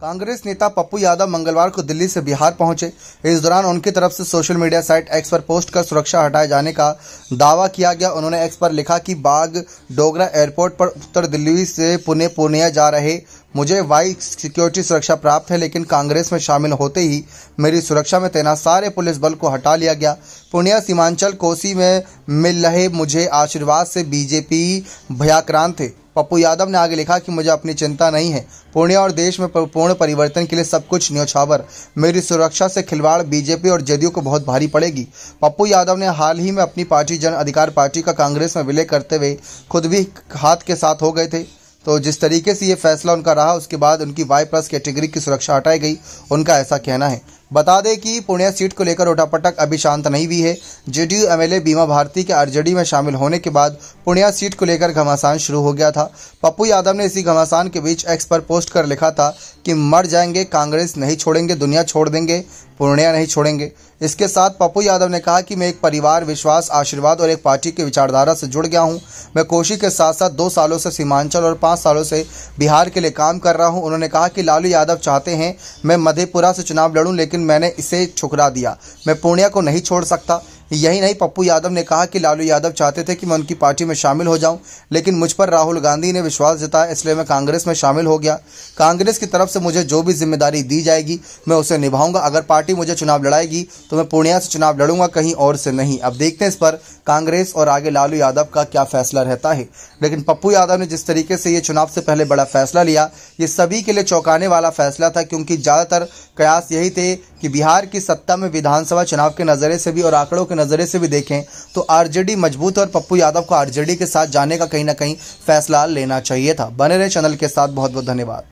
कांग्रेस नेता पप्पू यादव मंगलवार को दिल्ली से बिहार पहुंचे इस दौरान उनकी तरफ से सोशल मीडिया साइट एक्स पर पोस्ट कर सुरक्षा हटाए जाने का दावा किया गया उन्होंने एक्स पर लिखा कि बाग डोगरा एयरपोर्ट पर उत्तर दिल्ली से पुणे पूर्णिया जा रहे मुझे वाई सिक्योरिटी सुरक्षा प्राप्त है लेकिन कांग्रेस में शामिल होते ही मेरी सुरक्षा में तैनात सारे पुलिस बल को हटा लिया गया पूर्णिया सीमांचल कोसी में मिल रहे मुझे आशीर्वाद से बीजेपी भयाक्रांत थे पप्पू यादव ने आगे लिखा कि मुझे अपनी चिंता नहीं है पूर्णिया और देश में पूर्ण परिवर्तन के लिए सब कुछ न्योछावर मेरी सुरक्षा से खिलवाड़ बीजेपी और जदयू को बहुत भारी पड़ेगी पप्पू यादव ने हाल ही में अपनी पार्टी जन अधिकार पार्टी का कांग्रेस में विलय करते हुए खुद भी हाथ के साथ हो गए थे तो जिस तरीके से ये फैसला उनका रहा उसके बाद उनकी वाई प्लस कैटेगरी की सुरक्षा हटाई गई उनका ऐसा कहना है बता दें कि पूर्णिया सीट को लेकर उठापटक अभी शांत नहीं हुई है जेडीयू एमएलए बीमा भारती के आरजेडी में शामिल होने के बाद पूर्णिया सीट को लेकर घमासान शुरू हो गया था पप्पू यादव ने इसी घमासान के बीच एक्स पर पोस्ट कर लिखा था कि मर जाएंगे कांग्रेस नहीं छोड़ेंगे दुनिया छोड़ देंगे पूर्णिया नहीं छोड़ेंगे इसके साथ पप्पू यादव ने कहा कि मैं एक परिवार विश्वास आशीर्वाद और एक पार्टी की विचारधारा से जुड़ गया हूं मैं कोशी के साथ साथ दो सालों से सीमांचल और पाँच सालों से बिहार के लिए काम कर रहा हूं उन्होंने कहा कि लालू यादव चाहते हैं मैं मधेपुरा से चुनाव लड़ूं लेकिन लेकिन मैंने इसे छुकरा दिया मैं पूर्णिया को नहीं छोड़ सकता यही नहीं पप्पू यादव ने कहा कि लालू यादव चाहते थे कि मैं उनकी पार्टी में शामिल हो जाऊं लेकिन मुझ पर राहुल गांधी ने विश्वास जताया इसलिए मैं कांग्रेस में शामिल हो गया कांग्रेस की तरफ से मुझे जो भी जिम्मेदारी दी जाएगी मैं उसे निभाऊंगा अगर पार्टी मुझे चुनाव लड़ाएगी तो मैं पूर्णिया से चुनाव लड़ूंगा कहीं और से नहीं अब देखते हैं इस पर कांग्रेस और आगे लालू यादव का क्या फैसला रहता है लेकिन पप्पू यादव ने जिस तरीके से ये चुनाव से पहले बड़ा फैसला लिया ये सभी के लिए चौंकाने वाला फैसला था क्योंकि ज़्यादातर कयास यही थे कि बिहार की सत्ता में विधानसभा चुनाव के नजरे से भी और आंकड़ों के नज़रे से भी देखें तो आरजेडी मजबूत और पप्पू यादव को आरजेडी के साथ जाने का कहीं ना कहीं फैसला लेना चाहिए था बने रहे चैनल के साथ बहुत बहुत धन्यवाद